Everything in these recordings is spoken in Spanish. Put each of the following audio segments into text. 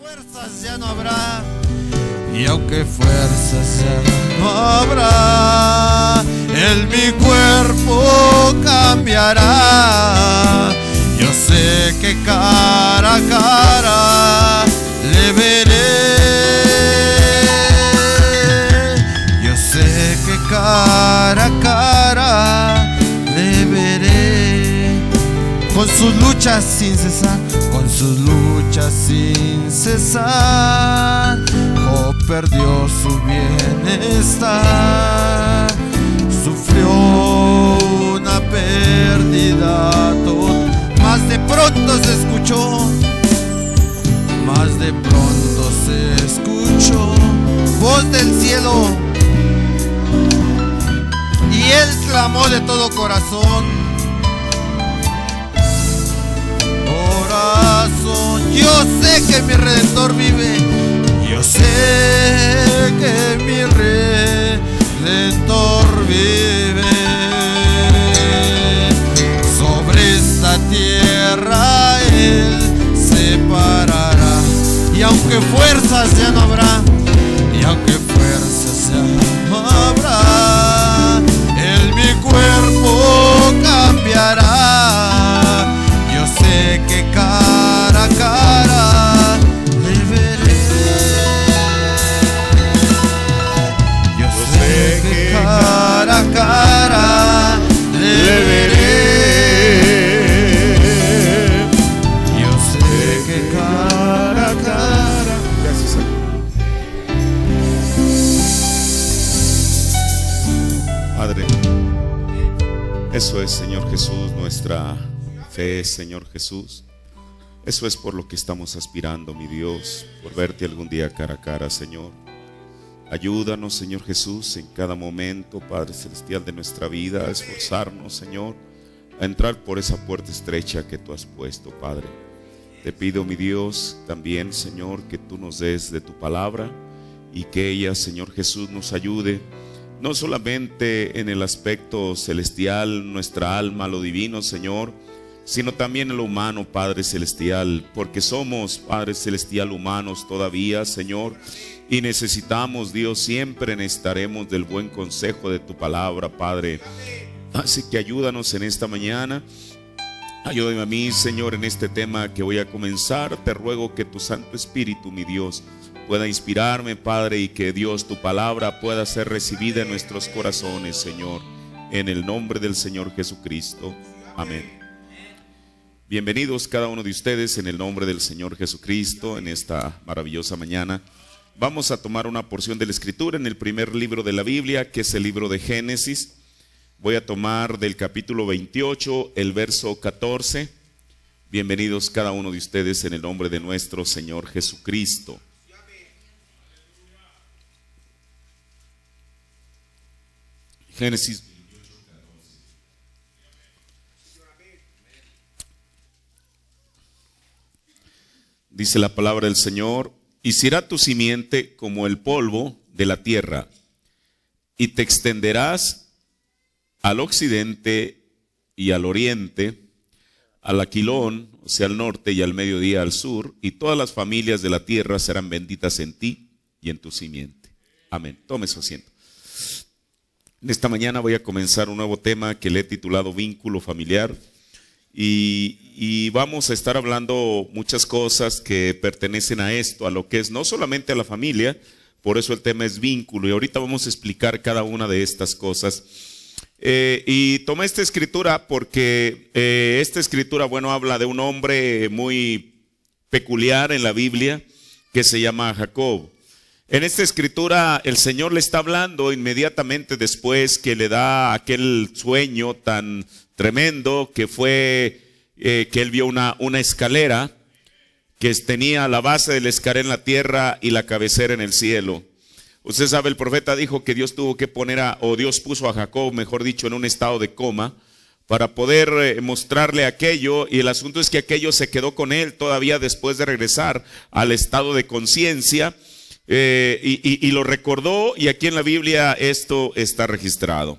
fuerzas ya no habrá, y aunque fuerzas ya no habrá, en mi cuerpo cambiará. Yo sé que cara a cara le veré. Yo sé que cara a cara le veré. Con sus luchas sin cesar, con sus luchas sin cesar. o oh, perdió su bienestar, sufrió una pérdida Más de pronto se escuchó, más de pronto se escuchó voz del cielo. Y él clamó de todo corazón. Corazón. Yo sé que mi redentor vive. Yo sé que mi redentor vive. Sobre esta tierra él se parará. Y aunque fuerzas ya no habrá, y aunque fuerzas ya no habrá, Él mi cuerpo cambiará. Yo sé que cambiará. Eso es, Señor Jesús, nuestra fe, Señor Jesús. Eso es por lo que estamos aspirando, mi Dios, por verte algún día cara a cara, Señor. Ayúdanos, Señor Jesús, en cada momento, Padre Celestial, de nuestra vida, a esforzarnos, Señor, a entrar por esa puerta estrecha que tú has puesto, Padre. Te pido, mi Dios, también, Señor, que tú nos des de tu palabra y que ella, Señor Jesús, nos ayude no solamente en el aspecto celestial, nuestra alma, lo divino, Señor, sino también en lo humano, Padre Celestial, porque somos, Padre Celestial, humanos todavía, Señor, y necesitamos, Dios, siempre necesitaremos del buen consejo de tu palabra, Padre. Así que ayúdanos en esta mañana. Ayúdame a mí, Señor, en este tema que voy a comenzar. Te ruego que tu Santo Espíritu, mi Dios, pueda inspirarme, Padre, y que Dios, tu palabra pueda ser recibida en nuestros corazones, Señor. En el nombre del Señor Jesucristo. Amén. Bienvenidos cada uno de ustedes en el nombre del Señor Jesucristo en esta maravillosa mañana. Vamos a tomar una porción de la escritura en el primer libro de la Biblia, que es el libro de Génesis. Voy a tomar del capítulo 28, el verso 14. Bienvenidos cada uno de ustedes en el nombre de nuestro Señor Jesucristo. Génesis. Dice la palabra del Señor, hicirá tu simiente como el polvo de la tierra, y te extenderás al occidente y al oriente, al aquilón, o sea, al norte y al mediodía al sur, y todas las familias de la tierra serán benditas en ti y en tu simiente. Amén. Tome su asiento. Esta mañana voy a comenzar un nuevo tema que le he titulado Vínculo Familiar y, vamos a estar hablando muchas cosas que pertenecen a esto, a lo que es no solamente a la familia, por eso el tema es vínculo y ahorita vamos a explicar cada una de estas cosas. Eh, y tomé esta escritura porque eh, esta escritura, bueno, habla de un hombre muy peculiar en la Biblia que se llama Jacob. En esta escritura el Señor le está hablando inmediatamente después que le da aquel sueño tan tremendo que fue eh, que él vio una, una escalera que tenía la base del escalera en la tierra y la cabecera en el cielo. Usted sabe, el profeta dijo que Dios tuvo que poner a, o Dios puso a Jacob, mejor dicho, en un estado de coma para poder eh, mostrarle aquello y el asunto es que aquello se quedó con él todavía después de regresar al estado de conciencia eh, y, lo recordó y aquí en la Biblia esto está registrado.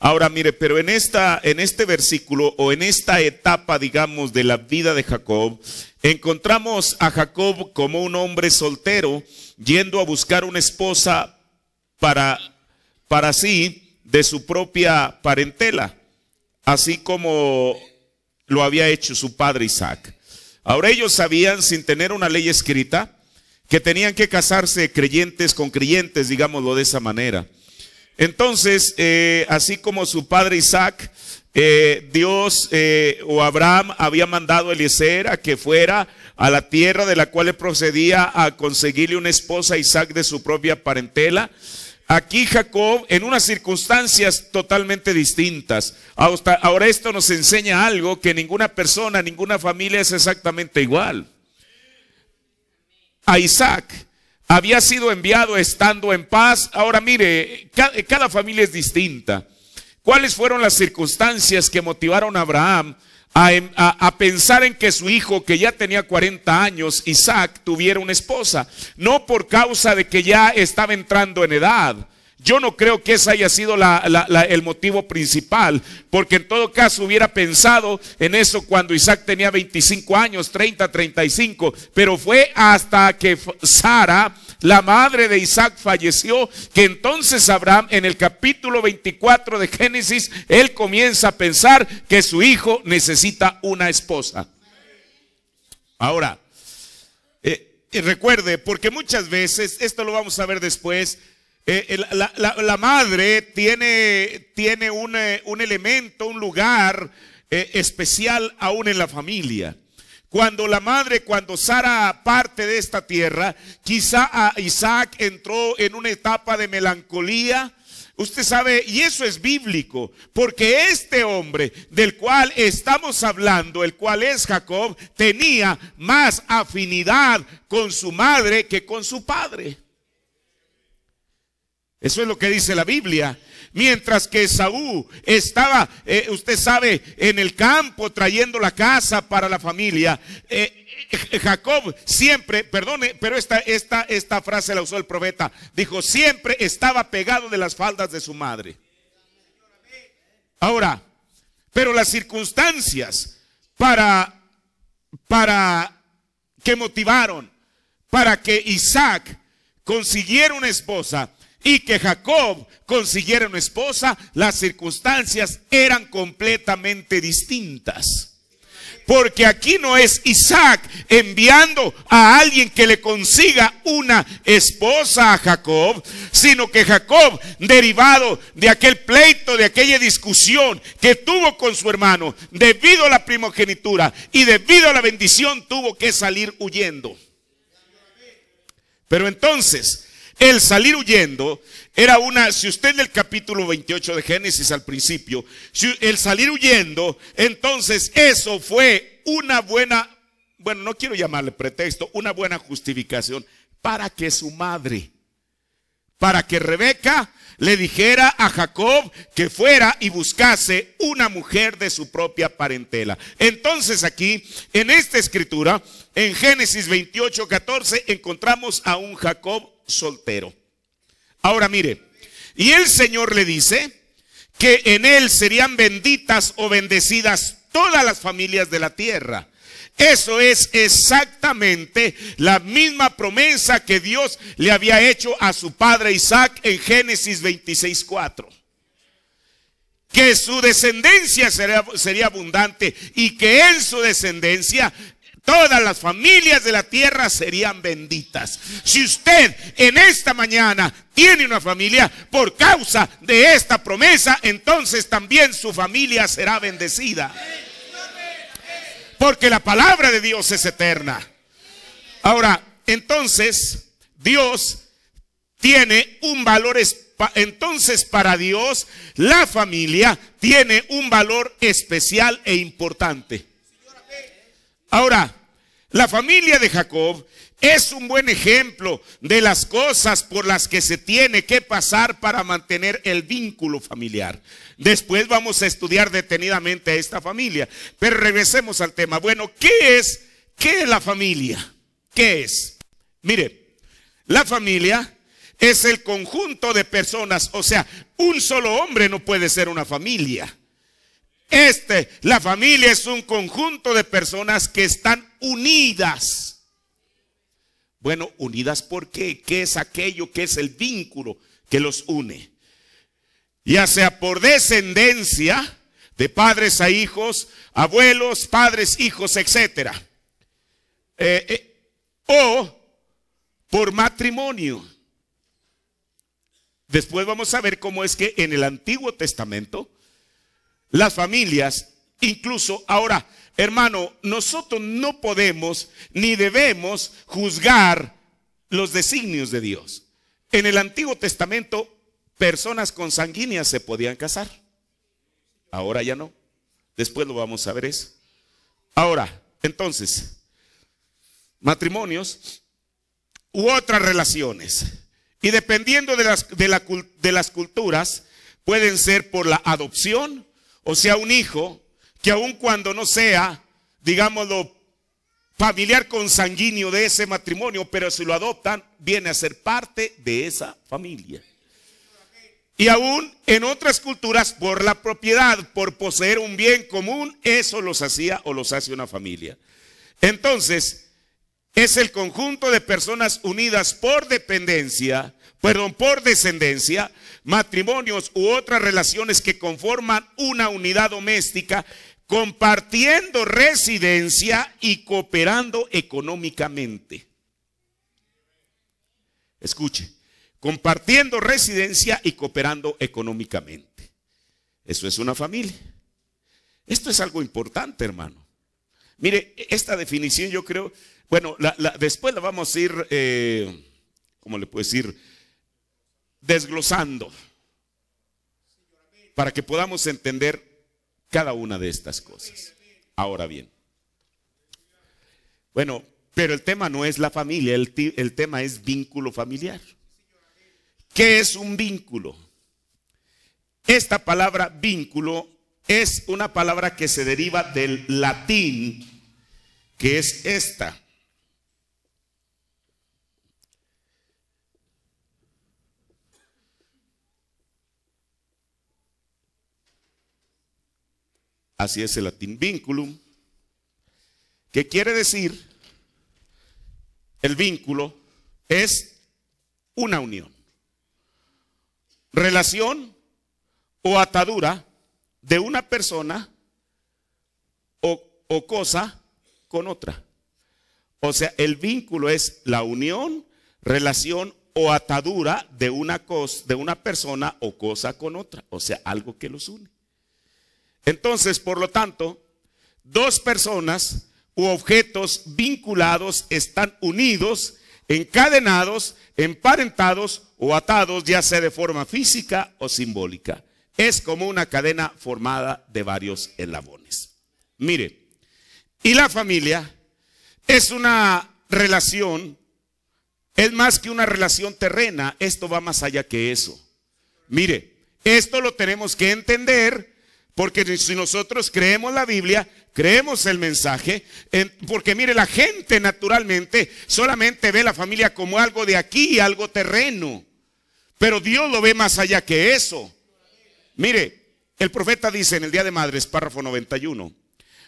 Ahora mire, pero en esta en este versículo o en esta etapa, digamos, de la vida de Jacob, encontramos a Jacob como un hombre soltero yendo a buscar una esposa para para sí de su propia parentela, así como lo había hecho su padre Isaac. Ahora ellos sabían sin tener una ley escrita que tenían que casarse creyentes con creyentes, digámoslo de esa manera. Entonces, eh, así como su padre Isaac, eh, Dios eh, o Abraham había mandado a Eliezer a que fuera a la tierra de la cual le procedía a conseguirle una esposa a Isaac de su propia parentela. Aquí Jacob, en unas circunstancias totalmente distintas. Ahora esto nos enseña algo que ninguna persona, ninguna familia es exactamente igual a Isaac. Había sido enviado estando en paz. Ahora mire, cada, familia es distinta. ¿Cuáles fueron las circunstancias que motivaron a Abraham a, em, pensar en que su hijo, que ya tenía 40 años, Isaac, tuviera una esposa? No por causa de que ya estaba entrando en edad, yo no creo que ese haya sido el motivo principal, porque en todo caso hubiera pensado en eso cuando Isaac tenía 25 años, 30, 35, pero fue hasta que Sara, la madre de Isaac, falleció, que entonces Abraham en el capítulo 24 de Génesis, él comienza a pensar que su hijo necesita una esposa. Ahora, eh, recuerde, porque muchas veces, esto lo vamos a ver después, eh, eh, la, madre tiene, tiene un, eh, elemento, un lugar especial aún en la familia. Cuando la madre, cuando Sara parte de esta tierra, quizá a Isaac entró en una etapa de melancolía. Usted sabe, y eso es bíblico, porque este hombre del cual estamos hablando, el cual es Jacob, tenía más afinidad con su madre que con su padre. Eso es lo que dice la Biblia. Mientras que Saúl estaba, eh, usted sabe, en el campo trayendo la casa para la familia, eh, eh, Jacob siempre, perdone, pero esta, esta frase la usó el profeta, dijo, siempre estaba pegado de las faldas de su madre. Ahora, pero las circunstancias para, para que motivaron, para que Isaac consiguiera una esposa, y que Jacob consiguiera una esposa, las circunstancias eran completamente distintas. Porque aquí no es Isaac enviando a alguien que le consiga una esposa a Jacob, sino que Jacob, derivado de aquel pleito, de aquella discusión que tuvo con su hermano, debido a la primogenitura y debido a la bendición, tuvo que salir huyendo. Pero entonces, el salir huyendo era una, si usted en el capítulo 28 de Génesis al principio, el salir huyendo, entonces eso fue una buena, bueno, no quiero llamarle pretexto, una buena justificación para que su madre, para que Rebeca le dijera a Jacob que fuera y buscase una mujer de su propia parentela. Entonces aquí, en esta escritura, en Génesis 28, 14, encontramos a un Jacob soltero. Ahora mire, y el Señor le dice que en él serían benditas o bendecidas todas las familias de la tierra. Eso es exactamente la misma promesa que Dios le había hecho a su padre Isaac en Génesis 26.4. Que su descendencia sería, abundante y que en su descendencia todas las familias de la tierra serían benditas. Si usted en esta mañana tiene una familia por causa de esta promesa, entonces también su familia será bendecida. Porque la palabra de Dios es eterna. Ahora, entonces, Dios tiene un valor entonces para Dios la familia tiene un valor especial e importante. Ahora, la familia de Jacob es un buen ejemplo de las cosas por las que se tiene que pasar para mantener el vínculo familiar. Después vamos a estudiar detenidamente a esta familia, pero regresemos al tema. Bueno, ¿qué es? ¿Qué es la familia? ¿Qué es? Mire, la familia es el conjunto de personas, o sea, un solo hombre no puede ser una familia. Este, la familia es un conjunto de personas que están unidas. Bueno, unidas porque qué? es aquello que es el vínculo que los une? Ya sea por descendencia, de padres a hijos, abuelos, padres, hijos, etcétera eh, eh, o por matrimonio. Después vamos a ver cómo es que en el Antiguo Testamento las familias, incluso ahora Hermano, nosotros no podemos ni debemos juzgar los designios de Dios. En el Antiguo Testamento, personas consanguíneas se podían casar. Ahora ya no. Después lo vamos a ver eso. Ahora, entonces, matrimonios u otras relaciones. Y dependiendo de las, de las culturas, pueden ser por la adopción, o sea, un hijo, que aun cuando no sea, digámoslo, familiar consanguíneo de ese matrimonio, pero si lo adoptan, viene a ser parte de esa familia. Y aún en otras culturas, por la propiedad, por poseer un bien común, eso los hacía o los hace una familia. Entonces, es el conjunto de personas unidas por dependencia, perdón, por descendencia, matrimonios u otras relaciones que conforman una unidad doméstica compartiendo residencia y cooperando económicamente. Escuche, compartiendo residencia y cooperando económicamente. Eso es una familia. Esto es algo importante, hermano. Mire, esta definición yo creo, bueno, después la vamos a ir, eh, ¿cómo le puedo decir? Desglosando para que podamos entender cada una de estas cosas. Ahora bien, bueno, pero el tema no es la familia, el, tema es vínculo familiar. ¿Qué es un vínculo? Esta palabra vínculo es una palabra que se deriva del latín, que es esta. así es el latín vinculum, que quiere decir, el vínculo es una unión, relación o atadura de una persona o, o cosa con otra. O sea, el vínculo es la unión, relación o atadura de una, cosa, de una persona o cosa con otra. O sea, algo que los une. Entonces, por lo tanto, dos personas u objetos vinculados están unidos, encadenados, emparentados o atados, ya sea de forma física o simbólica. Es como una cadena formada de varios eslabones. Mire, y la familia es una relación, es más que una relación terrena, esto va más allá que eso. Mire, esto lo tenemos que entender porque si nosotros creemos la Biblia, creemos el mensaje, porque mire, la gente naturalmente solamente ve la familia como algo de aquí, algo terreno. Pero Dios lo ve más allá que eso. Mire, el profeta dice en el Día de Madres, párrafo 91.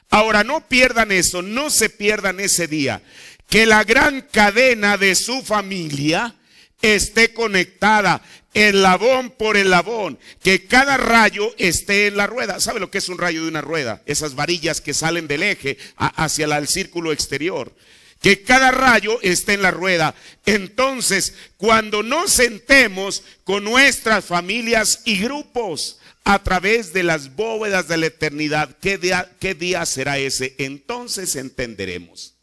Ahora no pierdan eso, no se pierdan ese día, que la gran cadena de su familia esté conectada el labón por el labón, que cada rayo esté en la rueda. ¿Sabe lo que es un rayo de una rueda? Esas varillas que salen del eje hacia el círculo exterior. Que cada rayo esté en la rueda. Entonces, cuando nos sentemos con nuestras familias y grupos a través de las bóvedas de la eternidad, ¿qué qué día será ese? Entonces entenderemos.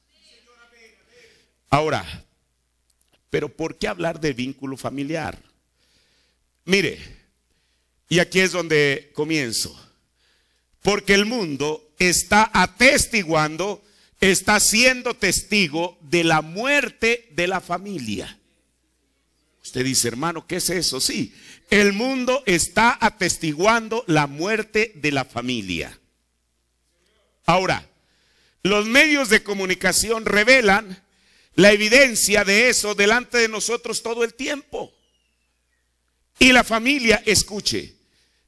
Ahora, pero ¿por qué hablar de vínculo familiar? Mire, y aquí es donde comienzo. Porque el mundo está atestiguando, está siendo testigo de la muerte de la familia. Usted dice, hermano, ¿qué es eso? Sí, el mundo está atestiguando la muerte de la familia. Ahora, los medios de comunicación revelan la evidencia de eso delante de nosotros todo el tiempo. Y la familia, escuche,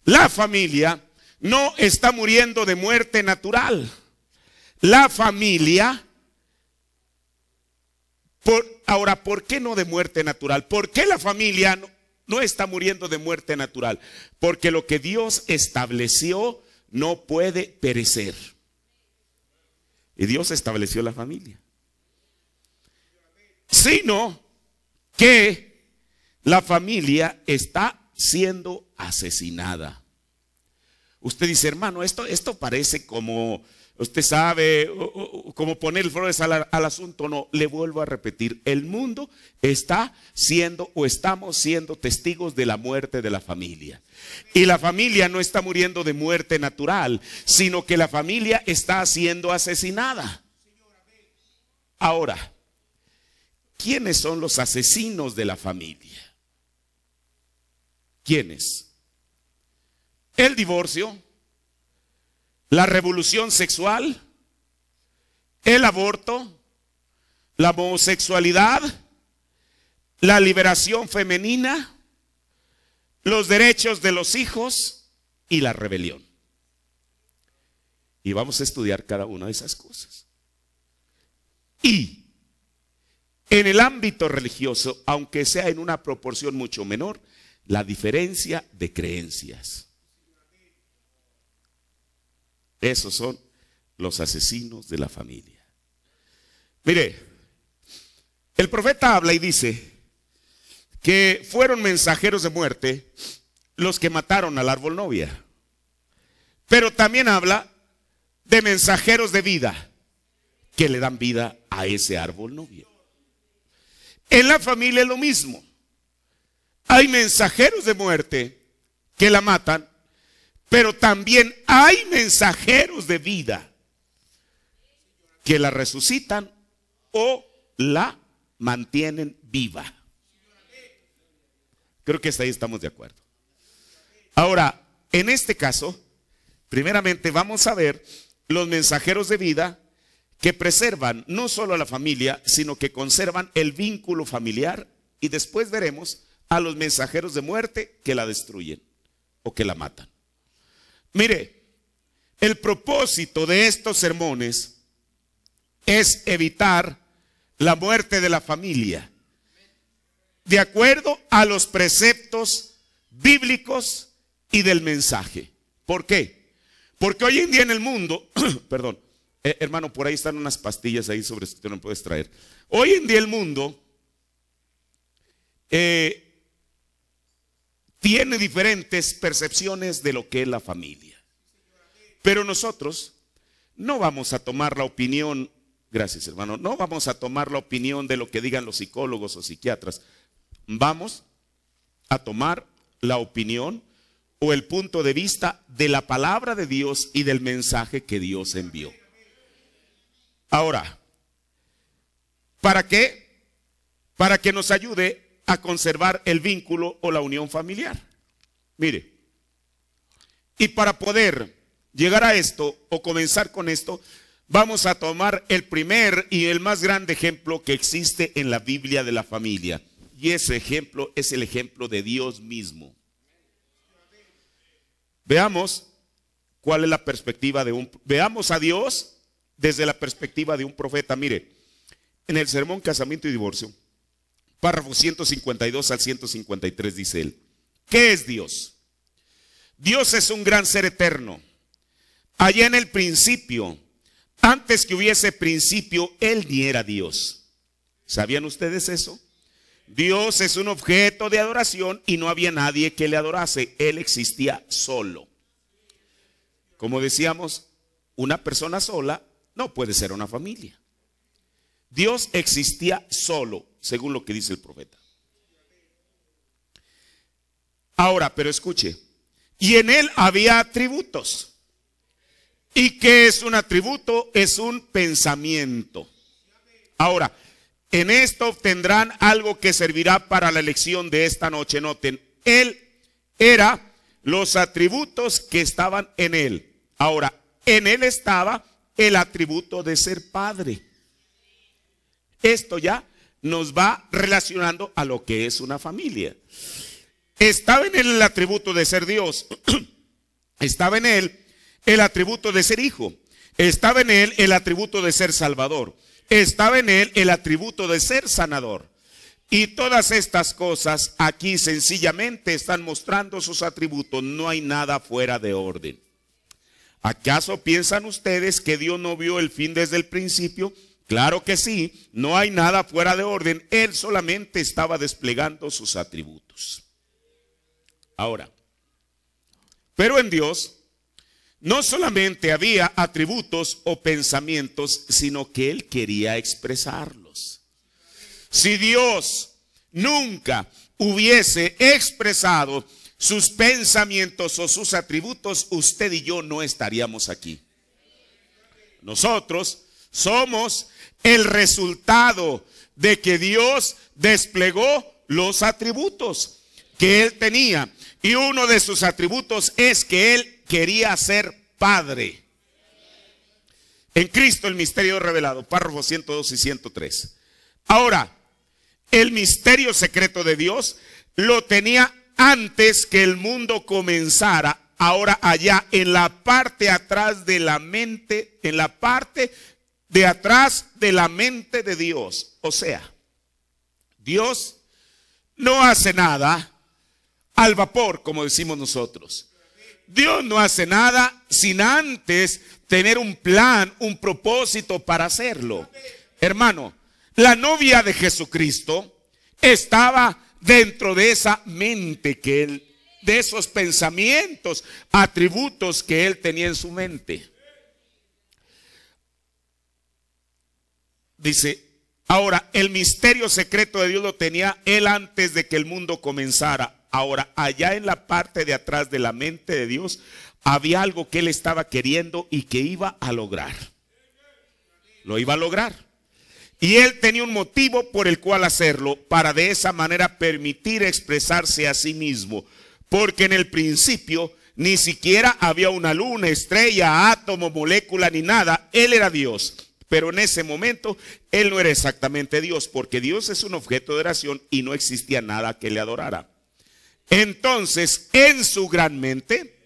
la familia no está muriendo de muerte natural. La familia, por, ahora, ¿por qué no de muerte natural? ¿Por qué la familia no está muriendo de muerte natural? Porque lo que Dios estableció no puede perecer. Y Dios estableció la familia sino que la familia está siendo asesinada. Usted dice, hermano, esto, esto parece como, usted sabe, como poner flores al asunto. No, le vuelvo a repetir, el mundo está siendo o estamos siendo testigos de la muerte de la familia. Y la familia no está muriendo de muerte natural, sino que la familia está siendo asesinada. Ahora, ¿Quiénes son los asesinos de la familia? ¿Quiénes? El divorcio, la revolución sexual, el aborto, la homosexualidad, la liberación femenina, los derechos de los hijos y la rebelión. Y vamos a estudiar cada una de esas cosas. Y en el ámbito religioso, aunque sea en una proporción mucho menor, la diferencia de creencias. Esos son los asesinos de la familia. Mire, el profeta habla y dice que fueron mensajeros de muerte los que mataron al árbol novia. Pero también habla de mensajeros de vida que le dan vida a ese árbol novia. En la familia es lo mismo. Hay mensajeros de muerte que la matan, pero también hay mensajeros de vida que la resucitan o la mantienen viva. Creo que hasta ahí estamos de acuerdo. Ahora, en este caso, primeramente vamos a ver los mensajeros de vida que preservan no solo a la familia, sino que conservan el vínculo familiar y después veremos a los mensajeros de muerte que la destruyen o que la matan. Mire, el propósito de estos sermones es evitar la muerte de la familia, de acuerdo a los preceptos bíblicos y del mensaje. ¿Por qué? Porque hoy en día en el mundo, perdón, eh, hermano, por ahí están unas pastillas ahí sobre si tú no puedes traer. Hoy en día el mundo eh, tiene diferentes percepciones de lo que es la familia. Pero nosotros no vamos a tomar la opinión, gracias hermano, no vamos a tomar la opinión de lo que digan los psicólogos o psiquiatras. Vamos a tomar la opinión o el punto de vista de la palabra de Dios y del mensaje que Dios envió. Ahora, ¿para qué? Para que nos ayude a conservar el vínculo o la unión familiar. Mire, y para poder llegar a esto o comenzar con esto, vamos a tomar el primer y el más grande ejemplo que existe en la Biblia de la familia. Y ese ejemplo es el ejemplo de Dios mismo. Veamos cuál es la perspectiva de un... Veamos a Dios desde la perspectiva de un profeta. Mire, en el sermón Casamiento y Divorcio, párrafo 152 al 153 dice él, ¿qué es Dios? Dios es un gran ser eterno. Allá en el principio, antes que hubiese principio, Él ni era Dios. ¿Sabían ustedes eso? Dios es un objeto de adoración y no había nadie que le adorase. Él existía solo. Como decíamos, una persona sola no puede ser una familia. Dios existía solo, según lo que dice el profeta. Ahora, pero escuche, y en él había atributos. ¿Y qué es un atributo? Es un pensamiento. Ahora, en esto obtendrán algo que servirá para la elección de esta noche. Noten, él era los atributos que estaban en él. Ahora, en él estaba el atributo de ser padre. Esto ya nos va relacionando a lo que es una familia. Estaba en él el atributo de ser Dios. Estaba en él el atributo de ser hijo. Estaba en él el atributo de ser salvador. Estaba en él el atributo de ser sanador. Y todas estas cosas aquí sencillamente están mostrando sus atributos. No hay nada fuera de orden. ¿Acaso piensan ustedes que Dios no vio el fin desde el principio? Claro que sí, no hay nada fuera de orden. Él solamente estaba desplegando sus atributos. Ahora, pero en Dios no solamente había atributos o pensamientos, sino que Él quería expresarlos. Si Dios nunca hubiese expresado sus pensamientos o sus atributos, usted y yo no estaríamos aquí. Nosotros somos el resultado de que Dios desplegó los atributos que él tenía. Y uno de sus atributos es que él quería ser padre. En Cristo el misterio revelado, párrafos 102 y 103. Ahora, el misterio secreto de Dios lo tenía antes que el mundo comenzara, ahora allá en la parte atrás de la mente, en la parte de atrás de la mente de Dios. O sea, Dios no hace nada al vapor, como decimos nosotros. Dios no hace nada sin antes tener un plan, un propósito para hacerlo. Hermano, la novia de Jesucristo estaba dentro de esa mente que él, de esos pensamientos, atributos que él tenía en su mente. Dice, ahora, el misterio secreto de Dios lo tenía él antes de que el mundo comenzara. Ahora, allá en la parte de atrás de la mente de Dios, había algo que él estaba queriendo y que iba a lograr. Lo iba a lograr. Y él tenía un motivo por el cual hacerlo, para de esa manera permitir expresarse a sí mismo. Porque en el principio ni siquiera había una luna, estrella, átomo, molécula, ni nada. Él era Dios. Pero en ese momento él no era exactamente Dios, porque Dios es un objeto de oración y no existía nada que le adorara. Entonces, en su gran mente,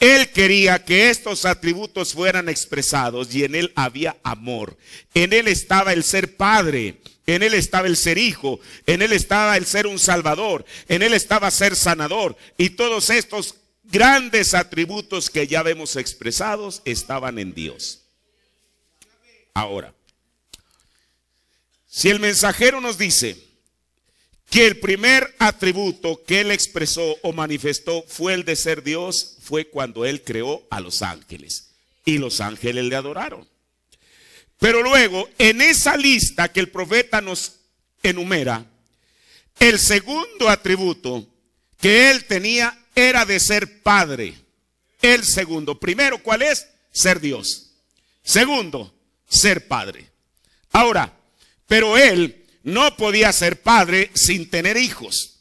él quería que estos atributos fueran expresados y en Él había amor. En Él estaba el ser padre, en Él estaba el ser hijo, en Él estaba el ser un salvador, en Él estaba ser sanador. Y todos estos grandes atributos que ya vemos expresados estaban en Dios. Ahora, si el mensajero nos dice, que el primer atributo que él expresó o manifestó fue el de ser Dios, fue cuando él creó a los ángeles. Y los ángeles le adoraron. Pero luego, en esa lista que el profeta nos enumera, el segundo atributo que él tenía era de ser padre. El segundo. Primero, ¿cuál es? Ser Dios. Segundo, ser padre. Ahora, pero él no podía ser padre sin tener hijos.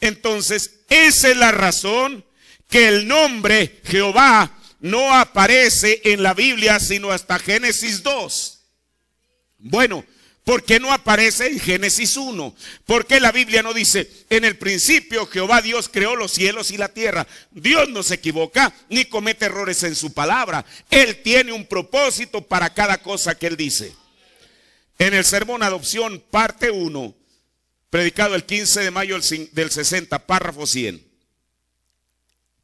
Entonces, esa es la razón que el nombre Jehová no aparece en la Biblia sino hasta Génesis 2. Bueno, ¿por qué no aparece en Génesis 1? porque la Biblia no dice, en el principio Jehová Dios creó los cielos y la tierra? Dios no se equivoca ni comete errores en su palabra. Él tiene un propósito para cada cosa que él dice. En el sermón Adopción, parte 1, predicado el 15 de mayo del 60, párrafo 100.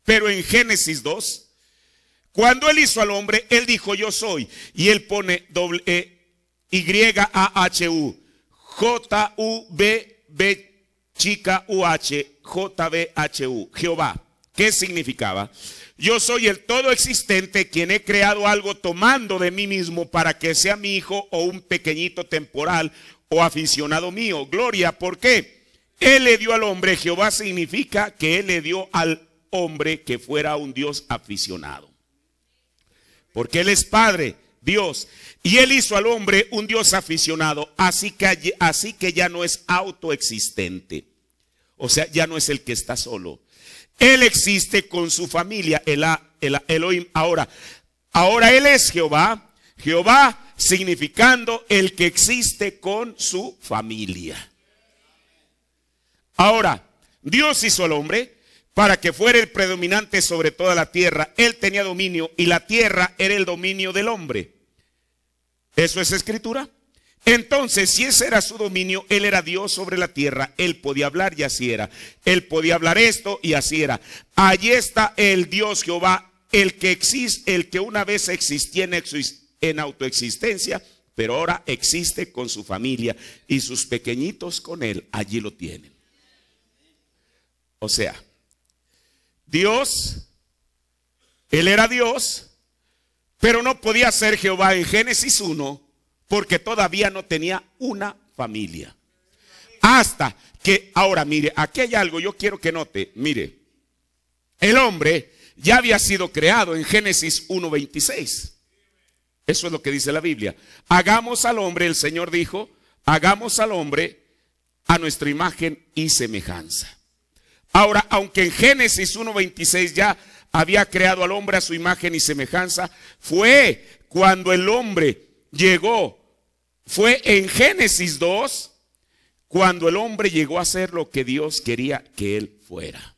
Pero en Génesis 2, cuando él hizo al hombre, él dijo yo soy. Y él pone doble, eh, Y-A-H-U, J-U-B-B chica U-H, J-B-H-U, Jehová. ¿Qué significaba? Yo soy el todo existente quien he creado algo tomando de mí mismo para que sea mi hijo o un pequeñito temporal o aficionado mío. Gloria, ¿por qué? Él le dio al hombre, Jehová significa que él le dio al hombre que fuera un Dios aficionado. Porque él es Padre, Dios. Y él hizo al hombre un Dios aficionado, así que, así que ya no es autoexistente. O sea, ya no es el que está solo él existe con su familia, Ahora, ahora Él es Jehová. Jehová significando el que existe con su familia. Ahora, Dios hizo al hombre para que fuera el predominante sobre toda la tierra. Él tenía dominio y la tierra era el dominio del hombre. ¿Eso es escritura? Entonces, si ese era su dominio, él era Dios sobre la tierra, él podía hablar y así era. Él podía hablar esto y así era. Allí está el Dios Jehová, el que existe, el que una vez existía en, en autoexistencia, pero ahora existe con su familia y sus pequeñitos con él, allí lo tienen. O sea, Dios, él era Dios, pero no podía ser Jehová en Génesis 1 porque todavía no tenía una familia. Hasta que, ahora mire, aquí hay algo, yo quiero que note, mire, el hombre ya había sido creado en Génesis 1.26. Eso es lo que dice la Biblia. Hagamos al hombre, el Señor dijo, hagamos al hombre a nuestra imagen y semejanza. Ahora, aunque en Génesis 1.26 ya había creado al hombre a su imagen y semejanza, fue cuando el hombre llegó fue en Génesis 2 cuando el hombre llegó a ser lo que Dios quería que él fuera.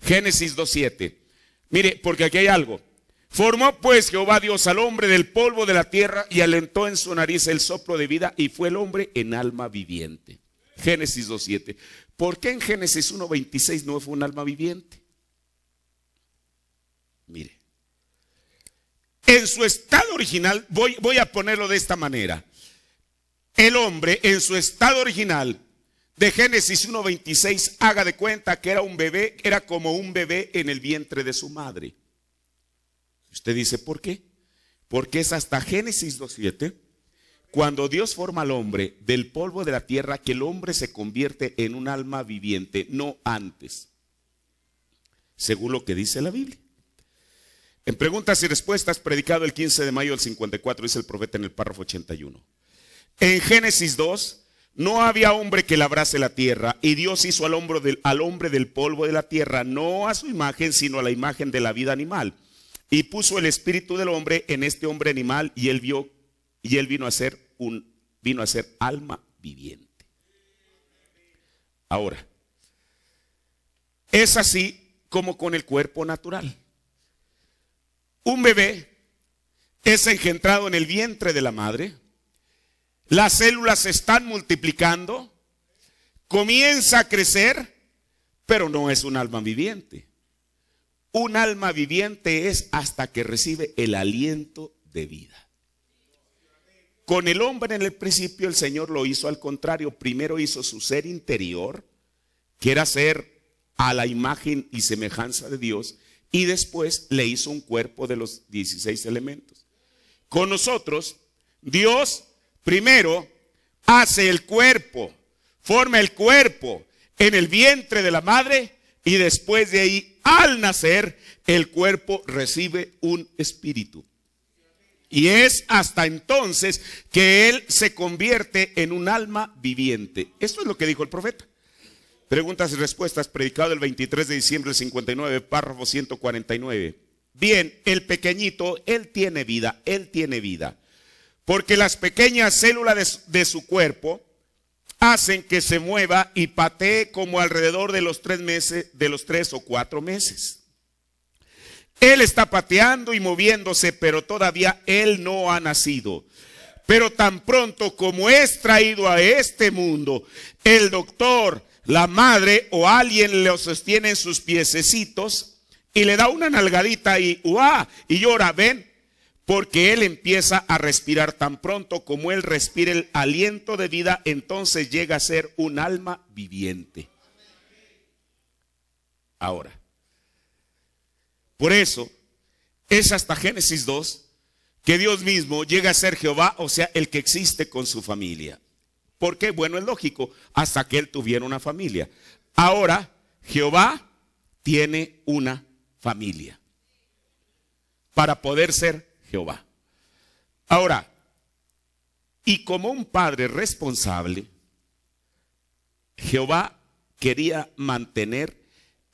Génesis 2.7. Mire, porque aquí hay algo. Formó pues Jehová Dios al hombre del polvo de la tierra y alentó en su nariz el soplo de vida y fue el hombre en alma viviente. Génesis 2.7. ¿Por qué en Génesis 1.26 no fue un alma viviente? Mire. En su estado original, voy, voy a ponerlo de esta manera el hombre en su estado original de Génesis 1.26 haga de cuenta que era un bebé, era como un bebé en el vientre de su madre. Usted dice, ¿por qué? Porque es hasta Génesis 2.7 cuando Dios forma al hombre del polvo de la tierra que el hombre se convierte en un alma viviente, no antes, según lo que dice la Biblia. En preguntas y respuestas, predicado el 15 de mayo del 54, dice el profeta en el párrafo 81. En Génesis 2, no había hombre que labrase la tierra, y Dios hizo al hombre, del, al hombre del polvo de la tierra, no a su imagen, sino a la imagen de la vida animal. Y puso el espíritu del hombre en este hombre animal, y él vio, y él vino a ser un, vino a ser alma viviente. Ahora, es así como con el cuerpo natural. Un bebé es engendrado en el vientre de la madre las células se están multiplicando, comienza a crecer, pero no es un alma viviente. Un alma viviente es hasta que recibe el aliento de vida. Con el hombre en el principio el Señor lo hizo al contrario. Primero hizo su ser interior, que era ser a la imagen y semejanza de Dios, y después le hizo un cuerpo de los 16 elementos. Con nosotros, Dios Primero, hace el cuerpo, forma el cuerpo en el vientre de la madre y después de ahí, al nacer, el cuerpo recibe un espíritu. Y es hasta entonces que él se convierte en un alma viviente. Esto es lo que dijo el profeta. Preguntas y respuestas, predicado el 23 de diciembre 59, párrafo 149. Bien, el pequeñito, él tiene vida, él tiene vida porque las pequeñas células de, su cuerpo hacen que se mueva y patee como alrededor de los tres meses, de los tres o cuatro meses. Él está pateando y moviéndose, pero todavía él no ha nacido. Pero tan pronto como es traído a este mundo, el doctor, la madre o alguien le sostiene sus piececitos y le da una nalgadita y y llora, ven, porque él empieza a respirar tan pronto como él respira el aliento de vida, entonces llega a ser un alma viviente. Ahora, por eso es hasta Génesis 2 que Dios mismo llega a ser Jehová, o sea, el que existe con su familia. ¿Por qué? Bueno, es lógico, hasta que él tuviera una familia. Ahora, Jehová tiene una familia para poder ser Jehová. Ahora, y como un padre responsable, Jehová quería mantener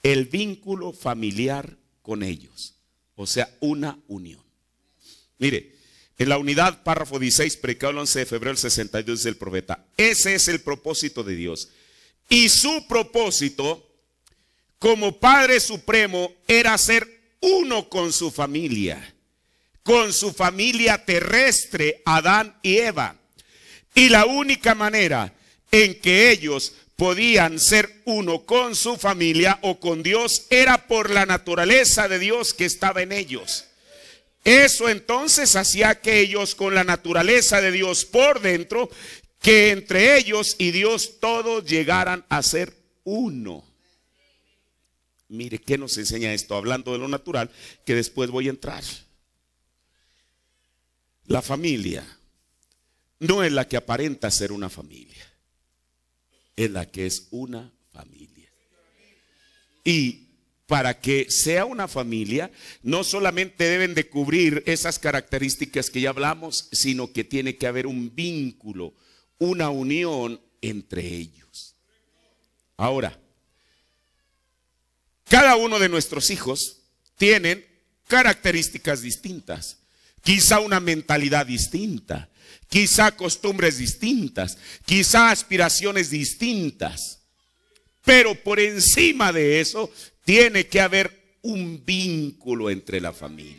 el vínculo familiar con ellos, o sea, una unión. Mire, en la unidad, párrafo 16, predicado el 11 de febrero del 62, dice el profeta, ese es el propósito de Dios. Y su propósito, como Padre Supremo, era ser uno con su familia con su familia terrestre, Adán y Eva. Y la única manera en que ellos podían ser uno con su familia o con Dios era por la naturaleza de Dios que estaba en ellos. Eso entonces hacía que ellos con la naturaleza de Dios por dentro, que entre ellos y Dios todos llegaran a ser uno. Mire, ¿qué nos enseña esto? Hablando de lo natural, que después voy a entrar. La familia no es la que aparenta ser una familia, es la que es una familia. Y para que sea una familia, no solamente deben de cubrir esas características que ya hablamos, sino que tiene que haber un vínculo, una unión entre ellos. Ahora, cada uno de nuestros hijos tienen características distintas quizá una mentalidad distinta, quizá costumbres distintas, quizá aspiraciones distintas. Pero por encima de eso tiene que haber un vínculo entre la familia.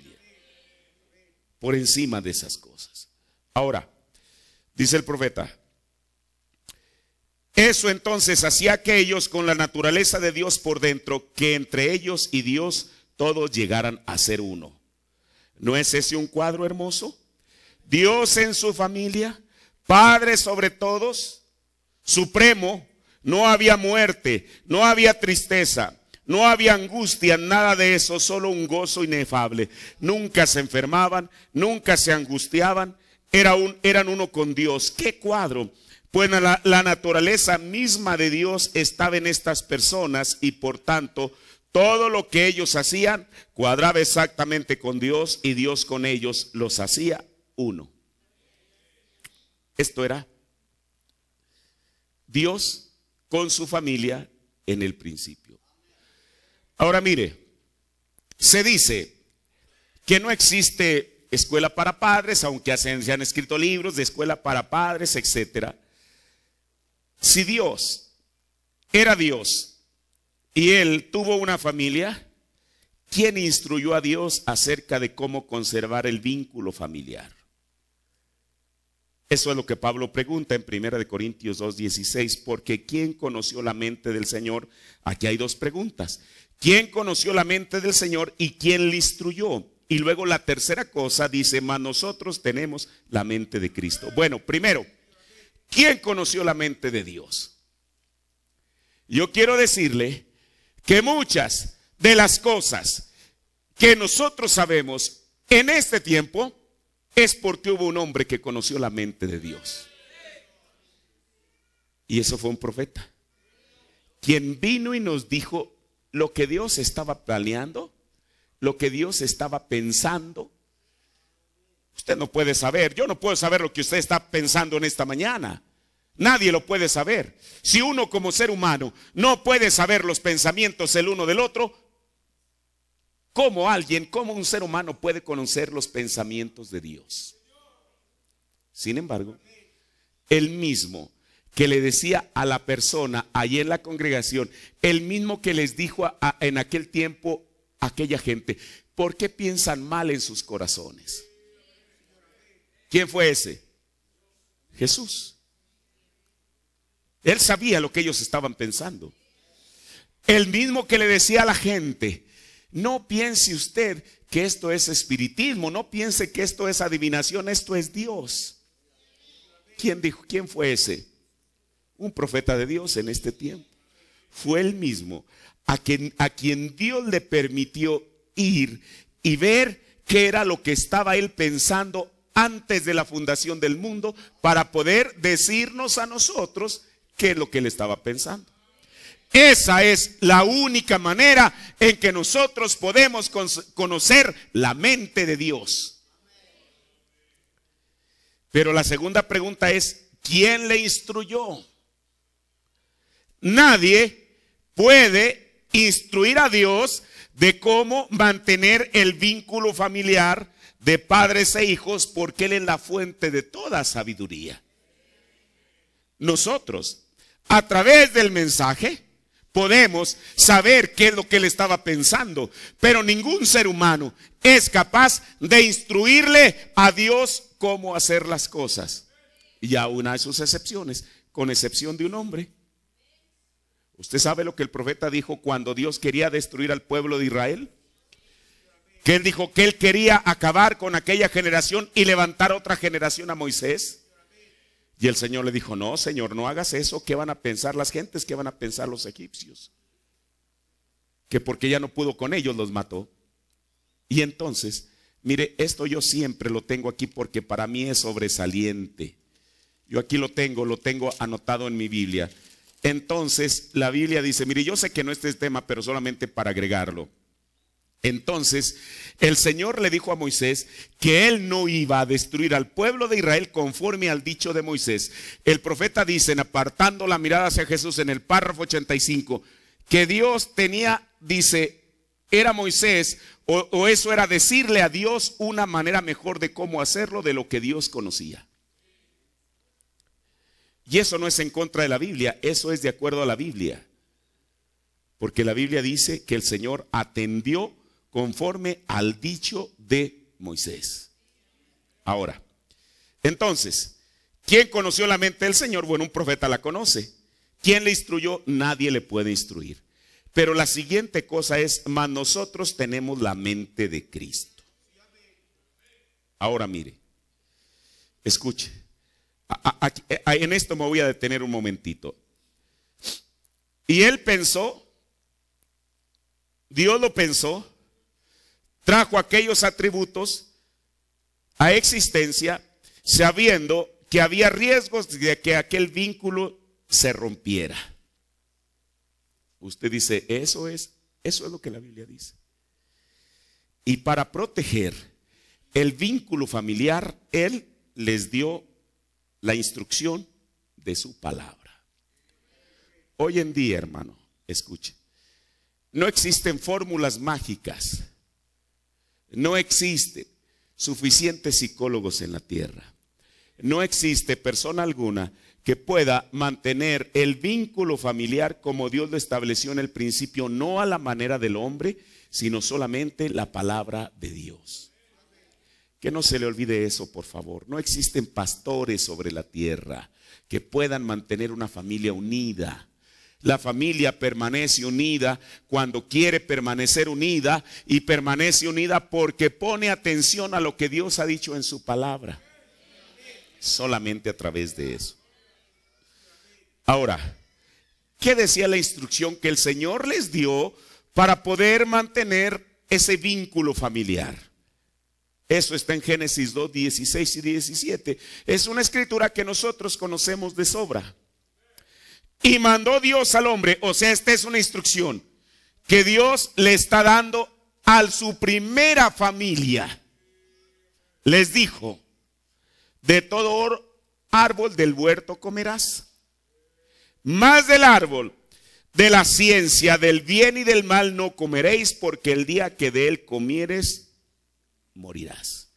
Por encima de esas cosas. Ahora, dice el profeta, eso entonces hacía que ellos con la naturaleza de Dios por dentro, que entre ellos y Dios todos llegaran a ser uno. ¿No es ese un cuadro hermoso? Dios en su familia, Padre sobre todos, supremo, no había muerte, no había tristeza, no había angustia, nada de eso, solo un gozo inefable. Nunca se enfermaban, nunca se angustiaban, era eran uno con Dios. ¡Qué cuadro! Pues la naturaleza misma de Dios estaba en estas personas y por tanto todo lo que ellos hacían cuadraba exactamente con Dios y Dios con ellos los hacía uno. Esto era Dios con su familia en el principio. Ahora mire, se dice que no existe escuela para padres, aunque se han escrito libros de escuela para padres, etc. Si Dios era Dios y él tuvo una familia. ¿Quién instruyó a Dios acerca de cómo conservar el vínculo familiar? Eso es lo que Pablo pregunta en 1 Corintios 2.16, porque ¿quién conoció la mente del Señor? Aquí hay dos preguntas. ¿Quién conoció la mente del Señor y quién le instruyó? Y luego la tercera cosa dice, mas nosotros tenemos la mente de Cristo. Bueno, primero, ¿quién conoció la mente de Dios? Yo quiero decirle que muchas de las cosas que nosotros sabemos en este tiempo es porque hubo un hombre que conoció la mente de Dios. Y eso fue un profeta. Quien vino y nos dijo lo que Dios estaba planeando, lo que Dios estaba pensando. Usted no puede saber, yo no puedo saber lo que usted está pensando en esta mañana. Nadie lo puede saber. Si uno como ser humano no puede saber los pensamientos el uno del otro, ¿cómo alguien, cómo un ser humano puede conocer los pensamientos de Dios? Sin embargo, el mismo que le decía a la persona allí en la congregación, el mismo que les dijo en aquel tiempo aquella gente, ¿por qué piensan mal en sus corazones? ¿Quién fue ese? Jesús. Él sabía lo que ellos estaban pensando. El mismo que le decía a la gente, no piense usted que esto es espiritismo, no piense que esto es adivinación, esto es Dios. ¿Quién dijo? ¿Quién fue ese? Un profeta de Dios en este tiempo. Fue el mismo a quien, a quien Dios le permitió ir y ver qué era lo que estaba él pensando antes de la fundación del mundo para poder decirnos a nosotros qué es lo que él estaba pensando. Esa es la única manera en que nosotros podemos conocer la mente de Dios. Pero la segunda pregunta es, ¿quién le instruyó? Nadie puede instruir a Dios de cómo mantener el vínculo familiar de padres e hijos porque Él es la fuente de toda sabiduría nosotros, a través del mensaje, podemos saber qué es lo que él estaba pensando, pero ningún ser humano es capaz de instruirle a Dios cómo hacer las cosas. Y a una de sus excepciones, con excepción de un hombre. ¿Usted sabe lo que el profeta dijo cuando Dios quería destruir al pueblo de Israel? Que él dijo que él quería acabar con aquella generación y levantar otra generación a Moisés. Y el Señor le dijo, no, Señor, no hagas eso. ¿Qué van a pensar las gentes? ¿Qué van a pensar los egipcios? Que porque ya no pudo con ellos los mató. Y entonces, mire, esto yo siempre lo tengo aquí porque para mí es sobresaliente. Yo aquí lo tengo, lo tengo anotado en mi Biblia. Entonces, la Biblia dice, mire, yo sé que no este es tema, pero solamente para agregarlo. Entonces, el Señor le dijo a Moisés que él no iba a destruir al pueblo de Israel conforme al dicho de Moisés. El profeta dice, apartando la mirada hacia Jesús en el párrafo 85, que Dios tenía, dice, era Moisés, o, eso era decirle a Dios una manera mejor de cómo hacerlo de lo que Dios conocía. Y eso no es en contra de la Biblia, eso es de acuerdo a la Biblia. Porque la Biblia dice que el Señor atendió conforme al dicho de Moisés. Ahora, entonces, ¿quién conoció la mente del Señor? Bueno, un profeta la conoce. ¿Quién le instruyó? Nadie le puede instruir. Pero la siguiente cosa es, Más nosotros tenemos la mente de Cristo. Ahora mire, escuche, en esto me voy a detener un momentito. Y él pensó, Dios lo pensó, trajo aquellos atributos a existencia sabiendo que había riesgos de que aquel vínculo se rompiera. Usted dice, eso es, eso es lo que la Biblia dice. Y para proteger el vínculo familiar, Él les dio la instrucción de su palabra. Hoy en día, hermano, escuche, no existen fórmulas mágicas no existe suficientes psicólogos en la tierra. No existe persona alguna que pueda mantener el vínculo familiar como Dios lo estableció en el principio, no a la manera del hombre, sino solamente la palabra de Dios. Que no se le olvide eso, por favor. No existen pastores sobre la tierra que puedan mantener una familia unida la familia permanece unida cuando quiere permanecer unida y permanece unida porque pone atención a lo que Dios ha dicho en su palabra. Solamente a través de eso. Ahora, ¿qué decía la instrucción que el Señor les dio para poder mantener ese vínculo familiar? Eso está en Génesis 2, 16 y 17. Es una escritura que nosotros conocemos de sobra. Y mandó Dios al hombre, o sea, esta es una instrucción que Dios le está dando a su primera familia. Les dijo, de todo árbol del huerto comerás, más del árbol de la ciencia del bien y del mal no comeréis, porque el día que de él comieres, morirás.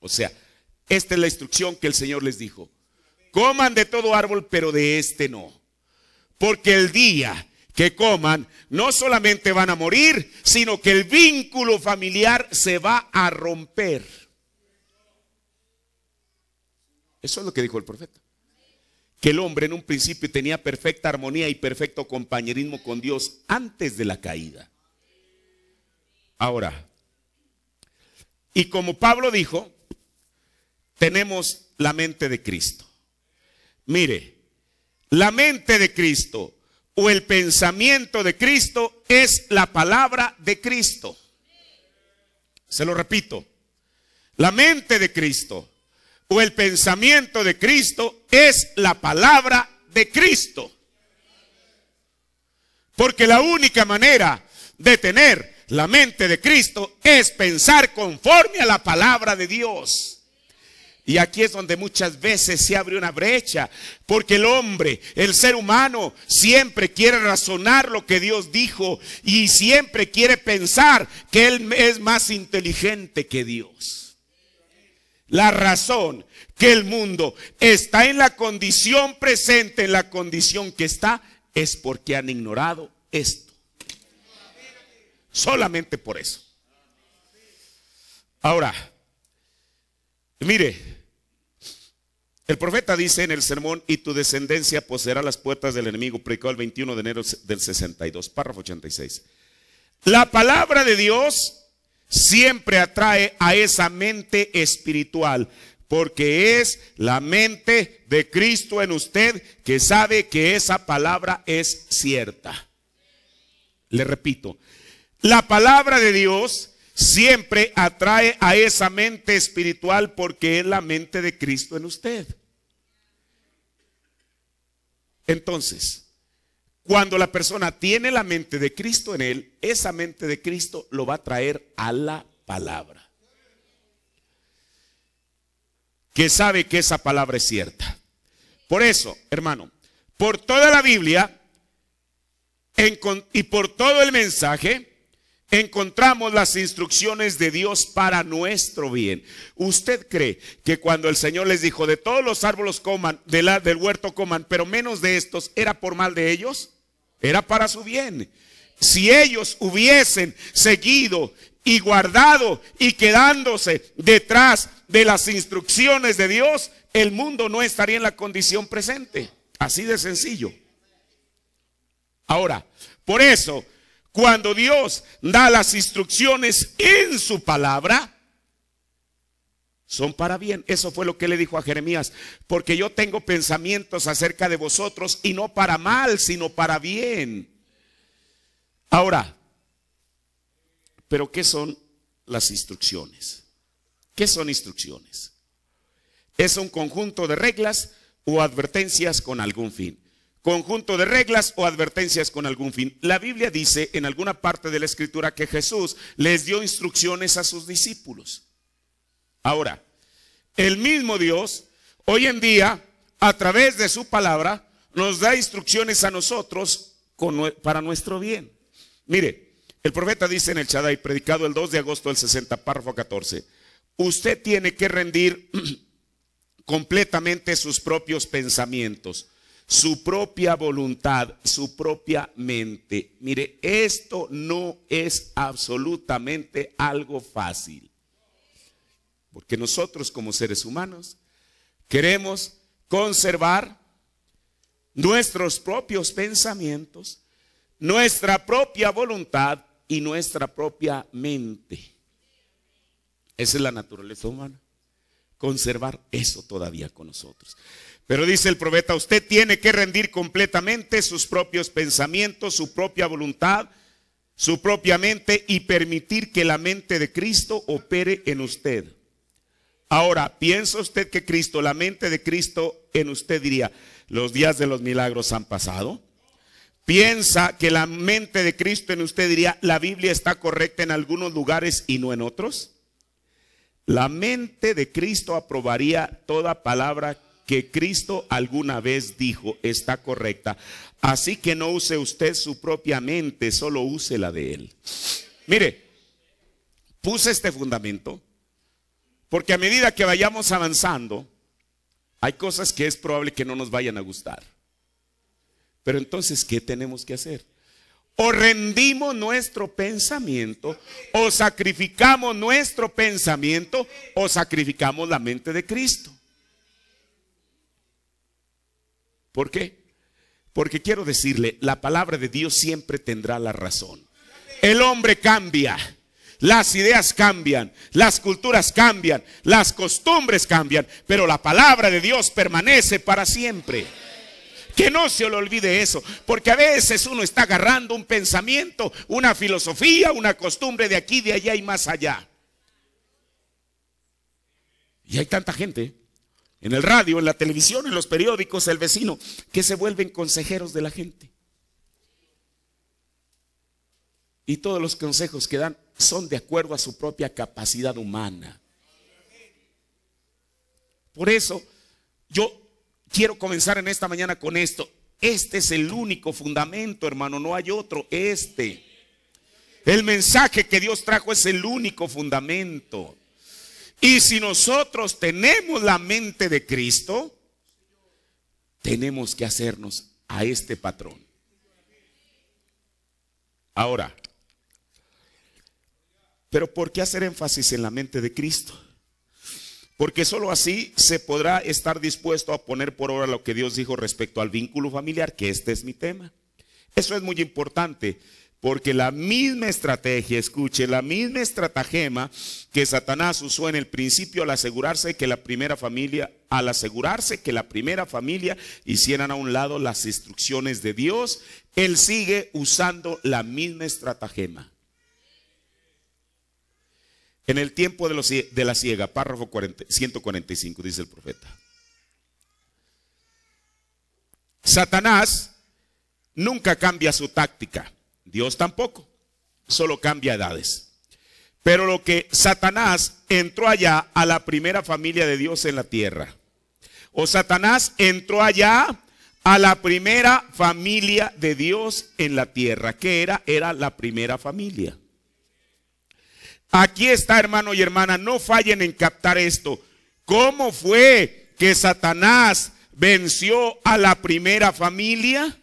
O sea, esta es la instrucción que el Señor les dijo coman de todo árbol, pero de este no. Porque el día que coman, no solamente van a morir, sino que el vínculo familiar se va a romper. Eso es lo que dijo el profeta. Que el hombre en un principio tenía perfecta armonía y perfecto compañerismo con Dios antes de la caída. Ahora, y como Pablo dijo, tenemos la mente de Cristo. Mire, la mente de Cristo o el pensamiento de Cristo es la palabra de Cristo. Se lo repito. La mente de Cristo o el pensamiento de Cristo es la palabra de Cristo. Porque la única manera de tener la mente de Cristo es pensar conforme a la palabra de Dios. Y aquí es donde muchas veces se abre una brecha, porque el hombre, el ser humano, siempre quiere razonar lo que Dios dijo y siempre quiere pensar que Él es más inteligente que Dios. La razón que el mundo está en la condición presente, en la condición que está, es porque han ignorado esto. Solamente por eso. Ahora, Mire, el profeta dice en el sermón, y tu descendencia poseerá las puertas del enemigo, predicó el 21 de enero del 62, párrafo 86. La palabra de Dios siempre atrae a esa mente espiritual, porque es la mente de Cristo en usted que sabe que esa palabra es cierta. Le repito, la palabra de Dios siempre atrae a esa mente espiritual porque es la mente de Cristo en usted. Entonces, cuando la persona tiene la mente de Cristo en él, esa mente de Cristo lo va a traer a la palabra. Que sabe que esa palabra es cierta. Por eso, hermano, por toda la Biblia y por todo el mensaje, encontramos las instrucciones de Dios para nuestro bien. ¿Usted cree que cuando el Señor les dijo, de todos los árboles coman, del huerto coman, pero menos de estos, era por mal de ellos? Era para su bien. Si ellos hubiesen seguido y guardado y quedándose detrás de las instrucciones de Dios, el mundo no estaría en la condición presente. Así de sencillo. Ahora, por eso cuando Dios da las instrucciones en su palabra, son para bien. Eso fue lo que le dijo a Jeremías, porque yo tengo pensamientos acerca de vosotros y no para mal, sino para bien. Ahora, pero ¿qué son las instrucciones? ¿Qué son instrucciones? Es un conjunto de reglas o advertencias con algún fin conjunto de reglas o advertencias con algún fin. La Biblia dice en alguna parte de la escritura que Jesús les dio instrucciones a sus discípulos. Ahora, el mismo Dios hoy en día, a través de su palabra, nos da instrucciones a nosotros para nuestro bien. Mire, el profeta dice en el Shaddai, predicado el 2 de agosto del 60, párrafo 14, usted tiene que rendir completamente sus propios pensamientos su propia voluntad, su propia mente. Mire, esto no es absolutamente algo fácil. Porque nosotros como seres humanos queremos conservar nuestros propios pensamientos, nuestra propia voluntad y nuestra propia mente. Esa es la naturaleza humana. Conservar eso todavía con nosotros. Pero dice el profeta, usted tiene que rendir completamente sus propios pensamientos, su propia voluntad, su propia mente y permitir que la mente de Cristo opere en usted. Ahora, ¿piensa usted que Cristo, la mente de Cristo en usted diría, los días de los milagros han pasado? ¿Piensa que la mente de Cristo en usted diría, la Biblia está correcta en algunos lugares y no en otros? La mente de Cristo aprobaría toda palabra que Cristo alguna vez dijo está correcta. Así que no use usted su propia mente, solo use la de Él. Mire, puse este fundamento porque a medida que vayamos avanzando, hay cosas que es probable que no nos vayan a gustar. Pero entonces, ¿qué tenemos que hacer? O rendimos nuestro pensamiento, o sacrificamos nuestro pensamiento, o sacrificamos la mente de Cristo. ¿Por qué? Porque quiero decirle, la palabra de Dios siempre tendrá la razón. El hombre cambia, las ideas cambian, las culturas cambian, las costumbres cambian, pero la palabra de Dios permanece para siempre. Que no se le olvide eso, porque a veces uno está agarrando un pensamiento, una filosofía, una costumbre de aquí, de allá y más allá. Y hay tanta gente en el radio, en la televisión, en los periódicos, el vecino, que se vuelven consejeros de la gente. Y todos los consejos que dan son de acuerdo a su propia capacidad humana. Por eso yo quiero comenzar en esta mañana con esto. Este es el único fundamento, hermano, no hay otro, este. El mensaje que Dios trajo es el único fundamento. Y si nosotros tenemos la mente de Cristo, tenemos que hacernos a este patrón. Ahora, pero ¿por qué hacer énfasis en la mente de Cristo? Porque sólo así se podrá estar dispuesto a poner por obra lo que Dios dijo respecto al vínculo familiar, que este es mi tema. Eso es muy importante. Porque la misma estrategia, escuche, la misma estratagema que Satanás usó en el principio al asegurarse que la primera familia, al asegurarse que la primera familia hicieran a un lado las instrucciones de Dios, él sigue usando la misma estratagema. En el tiempo de, los, de la ciega, párrafo 145, dice el profeta. Satanás nunca cambia su táctica. Dios tampoco. Solo cambia edades. Pero lo que Satanás entró allá a la primera familia de Dios en la tierra. O Satanás entró allá a la primera familia de Dios en la tierra. Que era? Era la primera familia. Aquí está, hermano y hermana, no fallen en captar esto. ¿Cómo fue que Satanás venció a la primera familia?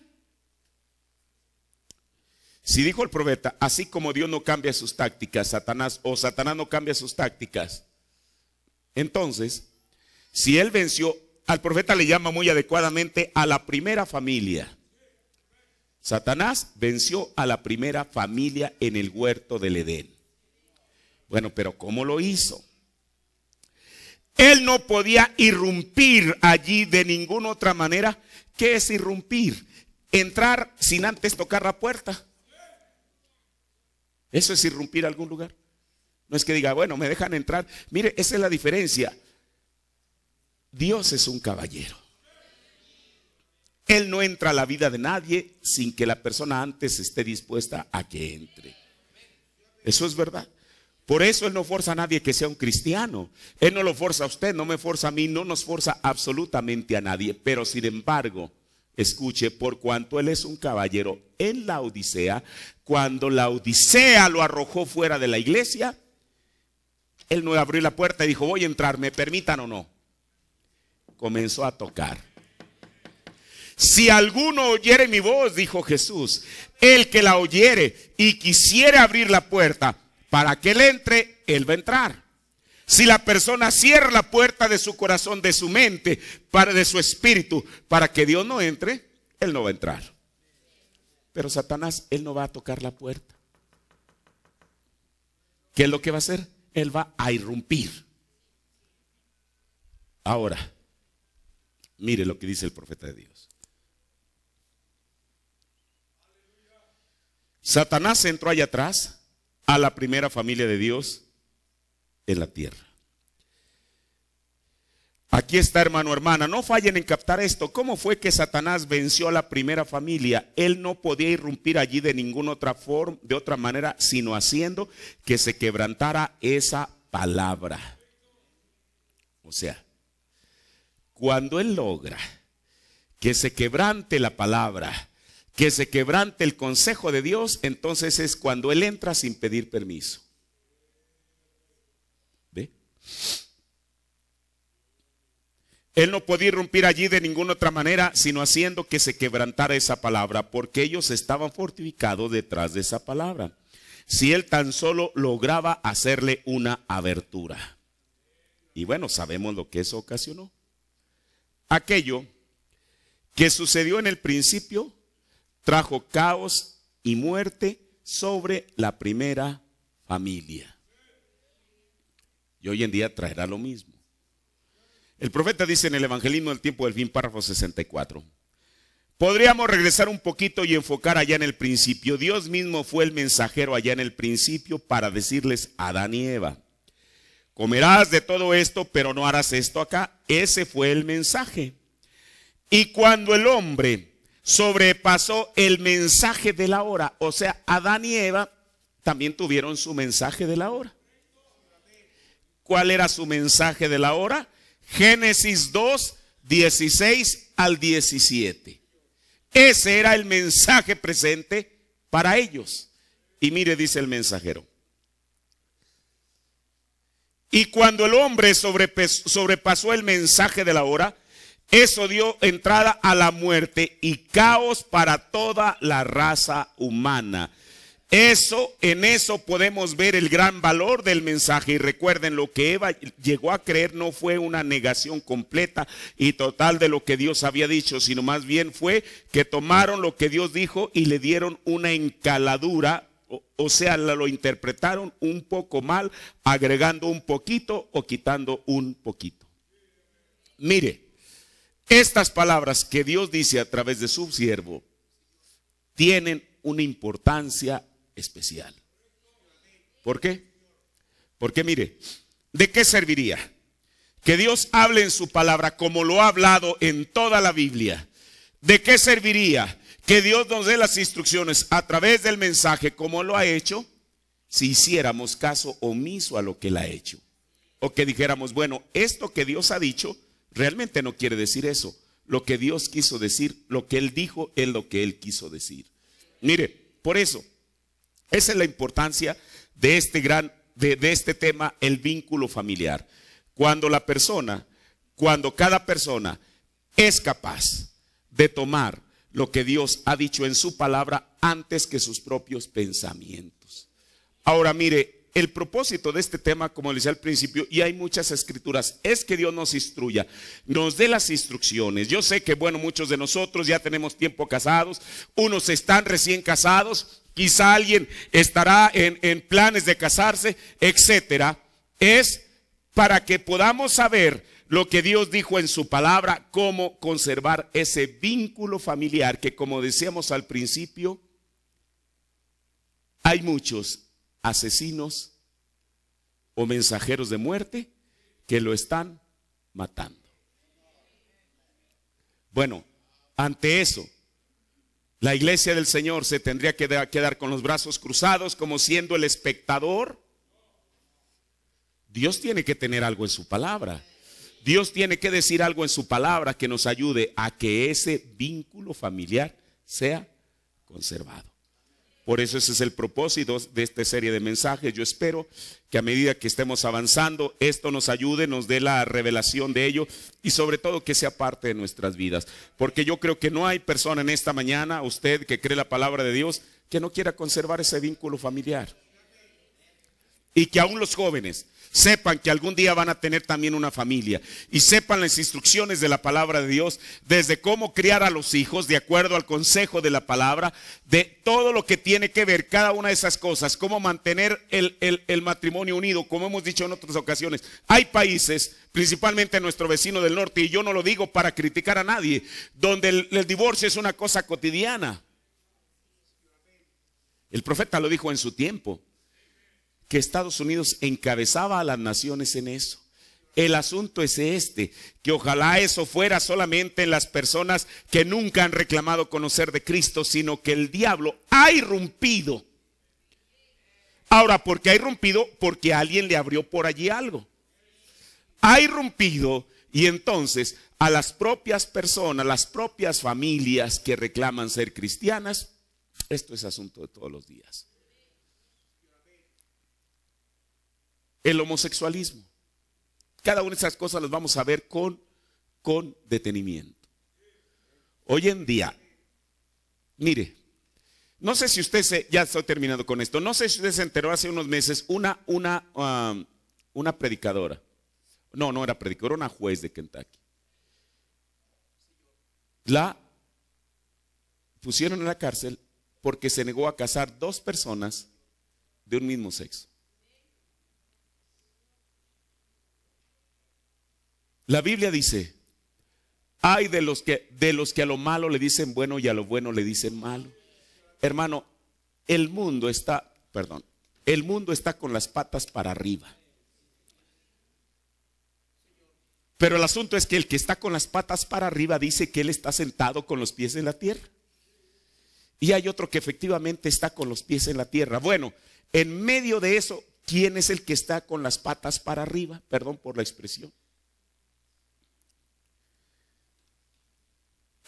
Si dijo el profeta, así como Dios no cambia sus tácticas, Satanás o Satanás no cambia sus tácticas, entonces, si él venció, al profeta le llama muy adecuadamente a la primera familia. Satanás venció a la primera familia en el huerto del Edén. Bueno, pero ¿cómo lo hizo? Él no podía irrumpir allí de ninguna otra manera. ¿Qué es irrumpir? Entrar sin antes tocar la puerta. Eso es irrumpir algún lugar. No es que diga, bueno, me dejan entrar. Mire, esa es la diferencia. Dios es un caballero. Él no entra a la vida de nadie sin que la persona antes esté dispuesta a que entre. Eso es verdad. Por eso Él no forza a nadie que sea un cristiano. Él no lo forza a usted, no me forza a mí, no nos forza absolutamente a nadie. Pero sin embargo, Escuche, por cuanto él es un caballero en la Odisea, cuando la Odisea lo arrojó fuera de la iglesia, él no abrió la puerta y dijo, voy a entrar, me permitan o no. Comenzó a tocar. Si alguno oyere mi voz, dijo Jesús, el que la oyere y quisiere abrir la puerta para que él entre, él va a entrar. Si la persona cierra la puerta de su corazón, de su mente, para, de su espíritu, para que Dios no entre, Él no va a entrar. Pero Satanás, Él no va a tocar la puerta. ¿Qué es lo que va a hacer? Él va a irrumpir. Ahora, mire lo que dice el profeta de Dios. Satanás entró allá atrás a la primera familia de Dios en la tierra. Aquí está, hermano, hermana. No fallen en captar esto. ¿Cómo fue que Satanás venció a la primera familia? Él no podía irrumpir allí de ninguna otra forma, de otra manera, sino haciendo que se quebrantara esa palabra. O sea, cuando él logra que se quebrante la palabra, que se quebrante el consejo de Dios, entonces es cuando él entra sin pedir permiso. Él no podía irrumpir allí de ninguna otra manera, sino haciendo que se quebrantara esa palabra, porque ellos estaban fortificados detrás de esa palabra. Si él tan solo lograba hacerle una abertura. Y bueno, sabemos lo que eso ocasionó. Aquello que sucedió en el principio trajo caos y muerte sobre la primera familia. Y hoy en día traerá lo mismo. El profeta dice en el Evangelismo del tiempo del fin, párrafo 64. Podríamos regresar un poquito y enfocar allá en el principio. Dios mismo fue el mensajero allá en el principio para decirles a Adán y Eva, comerás de todo esto, pero no harás esto acá. Ese fue el mensaje. Y cuando el hombre sobrepasó el mensaje de la hora, o sea, Adán y Eva también tuvieron su mensaje de la hora. ¿Cuál era su mensaje de la hora? Génesis 2, 16 al 17. Ese era el mensaje presente para ellos. Y mire, dice el mensajero. Y cuando el hombre sobrepasó el mensaje de la hora, eso dio entrada a la muerte y caos para toda la raza humana. Eso, en eso podemos ver el gran valor del mensaje. Y recuerden, lo que Eva llegó a creer no fue una negación completa y total de lo que Dios había dicho, sino más bien fue que tomaron lo que Dios dijo y le dieron una encaladura, o, sea, lo interpretaron un poco mal, agregando un poquito o quitando un poquito. Mire, estas palabras que Dios dice a través de su siervo tienen una importancia especial. ¿Por qué? Porque mire, ¿de qué serviría? Que Dios hable en su palabra como lo ha hablado en toda la Biblia. ¿De qué serviría que Dios nos dé las instrucciones a través del mensaje como lo ha hecho si hiciéramos caso omiso a lo que él ha hecho? O que dijéramos, bueno, esto que Dios ha dicho realmente no quiere decir eso. Lo que Dios quiso decir, lo que él dijo es lo que él quiso decir. Mire, por eso esa es la importancia de este gran, de, este tema, el vínculo familiar. Cuando la persona, cuando cada persona es capaz de tomar lo que Dios ha dicho en su palabra antes que sus propios pensamientos. Ahora mire, el propósito de este tema, como le decía al principio, y hay muchas escrituras, es que Dios nos instruya, nos dé las instrucciones. Yo sé que, bueno, muchos de nosotros ya tenemos tiempo casados, unos están recién casados, quizá alguien estará en, en planes de casarse, etcétera, es para que podamos saber lo que Dios dijo en su palabra, cómo conservar ese vínculo familiar que como decíamos al principio, hay muchos asesinos o mensajeros de muerte que lo están matando. Bueno, ante eso, la iglesia del Señor se tendría que quedar con los brazos cruzados como siendo el espectador. Dios tiene que tener algo en su palabra. Dios tiene que decir algo en su palabra que nos ayude a que ese vínculo familiar sea conservado. Por eso ese es el propósito de esta serie de mensajes. Yo espero que a medida que estemos avanzando, esto nos ayude, nos dé la revelación de ello y sobre todo que sea parte de nuestras vidas. Porque yo creo que no hay persona en esta mañana, usted que cree la palabra de Dios, que no quiera conservar ese vínculo familiar. Y que aún los jóvenes, Sepan que algún día van a tener también una familia y sepan las instrucciones de la palabra de Dios, desde cómo criar a los hijos de acuerdo al consejo de la palabra, de todo lo que tiene que ver cada una de esas cosas, cómo mantener el, matrimonio unido, como hemos dicho en otras ocasiones. Hay países, principalmente nuestro vecino del norte, y yo no lo digo para criticar a nadie, donde el divorcio es una cosa cotidiana. El profeta lo dijo en su tiempo que Estados Unidos encabezaba a las naciones en eso. El asunto es este, que ojalá eso fuera solamente en las personas que nunca han reclamado conocer de Cristo, sino que el diablo ha irrumpido. Ahora, ¿por qué ha irrumpido? Porque alguien le abrió por allí algo. Ha irrumpido y entonces a las propias personas, las propias familias que reclaman ser cristianas, esto es asunto de todos los días. el homosexualismo. Cada una de esas cosas las vamos a ver con, con detenimiento. Hoy en día, mire, no sé si usted se, ya estoy terminando con esto, no sé si usted se enteró hace unos meses una, una, um, una predicadora. No, no era predicadora, era una juez de Kentucky. La pusieron en la cárcel porque se negó a casar dos personas de un mismo sexo. La Biblia dice, hay de los que de los que a lo malo le dicen bueno y a lo bueno le dicen malo. Hermano, el mundo está, perdón, el mundo está con las patas para arriba. Pero el asunto es que el que está con las patas para arriba dice que él está sentado con los pies en la tierra. Y hay otro que efectivamente está con los pies en la tierra. Bueno, en medio de eso, ¿quién es el que está con las patas para arriba? Perdón por la expresión.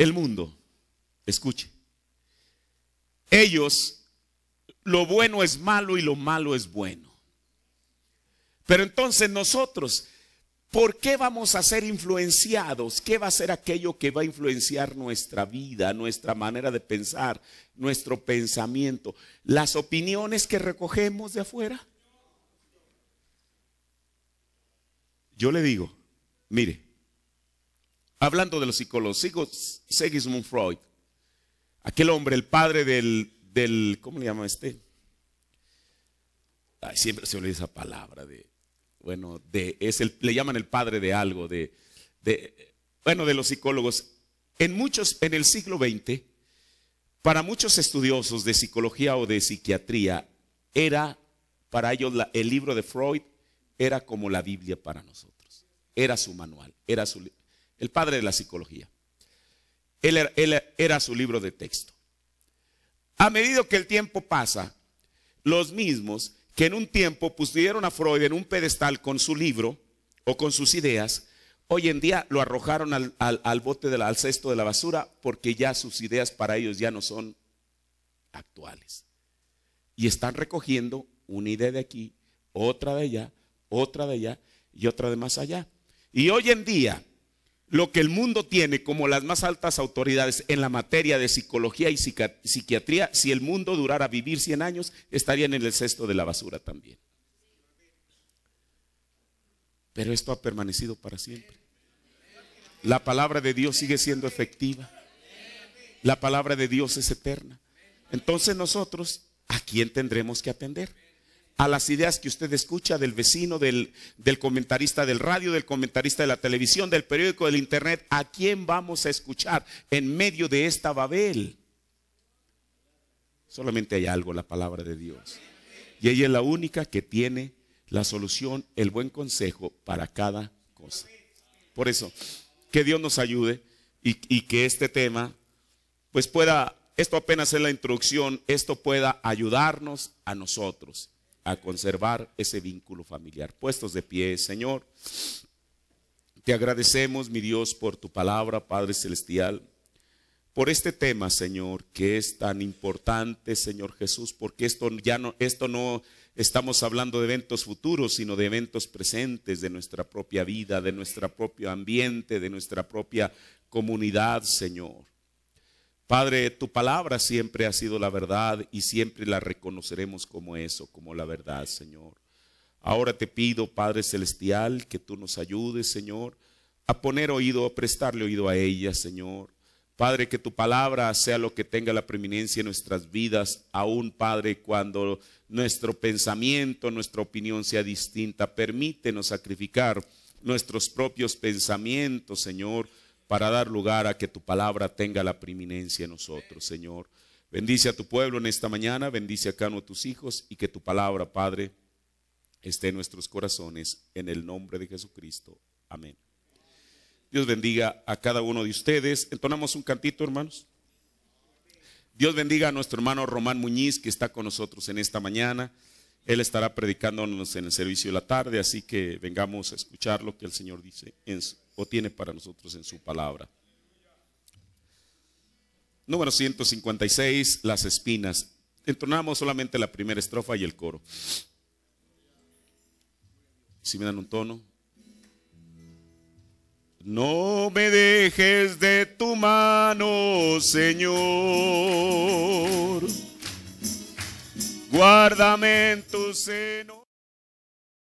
el mundo. Escuche. Ellos, lo bueno es malo y lo malo es bueno. Pero entonces nosotros, ¿por qué vamos a ser influenciados? ¿Qué va a ser aquello que va a influenciar nuestra vida, nuestra manera de pensar, nuestro pensamiento? ¿Las opiniones que recogemos de afuera? Yo le digo, mire, Hablando de los psicólogos, Sigismund Freud, aquel hombre, el padre del, ¿cómo le llama este? siempre se olvida esa palabra de, bueno, de, es el, le llaman el padre de algo, de, bueno, de los psicólogos. En muchos, en el siglo XX, para muchos estudiosos de psicología o de psiquiatría, era para ellos el libro de Freud era como la Biblia para nosotros. Era su manual, era su el padre de la psicología. Él era, su libro de texto. A medida que el tiempo pasa, los mismos que en un tiempo pusieron a Freud en un pedestal con su libro o con sus ideas, hoy en día lo arrojaron al, bote, al cesto de la basura, porque ya sus ideas para ellos ya no son actuales. Y están recogiendo una idea de aquí, otra de allá, otra de allá y otra de más allá. Y hoy en día, lo que el mundo tiene como las más altas autoridades en la materia de psicología y psiquiatría, si el mundo durara vivir 100 años, estarían en el cesto de la basura también. Pero esto ha permanecido para siempre. La palabra de Dios sigue siendo efectiva. La palabra de Dios es eterna. Entonces nosotros, ¿a quién tendremos que atender? a las ideas que usted escucha del vecino, del, comentarista del radio, del comentarista de la televisión, del periódico, del internet. ¿A quién vamos a escuchar en medio de esta Babel? Solamente hay algo, la palabra de Dios. Y ella es la única que tiene la solución, el buen consejo para cada cosa. Por eso, que Dios nos ayude y, y que este tema pues pueda esto apenas es la introducción, esto pueda ayudarnos a nosotros a conservar ese vínculo familiar. Puestos de pie, Señor. Te agradecemos, mi Dios, por tu palabra, Padre Celestial, por este tema, Señor, que es tan importante, Señor Jesús, porque esto ya no, esto no estamos hablando de eventos futuros, sino de eventos presentes de nuestra propia vida, de nuestro propio ambiente, de nuestra propia comunidad, Señor. Padre, tu palabra siempre ha sido la verdad y siempre la reconoceremos como eso, como la verdad, Señor. Ahora te pido, Padre Celestial, que tú nos ayudes, Señor, a poner oído, a prestarle oído a ella, Señor. Padre, que tu palabra sea lo que tenga la preeminencia en nuestras vidas, aún, Padre, cuando nuestro pensamiento, nuestra opinión sea distinta. Permítenos sacrificar nuestros propios pensamientos, Señor, para dar lugar a que tu palabra tenga la preeminencia en nosotros, Señor. Bendice a tu pueblo en esta mañana, bendice a cada a tus hijos y que tu palabra, Padre, esté en nuestros corazones, en el nombre de Jesucristo. Amén. Dios bendiga a cada uno de ustedes. Entonamos un cantito, hermanos. Dios bendiga a nuestro hermano Román Muñiz, que está con nosotros en esta mañana. Él estará predicándonos en el servicio de la tarde, así que vengamos a escuchar lo que el Señor dice en su tiene para nosotros en su palabra. Número 156, las espinas. Entonamos solamente la primera estrofa y el coro. Si me dan un tono. No me dejes de tu mano, Señor. Guárdame en tu seno.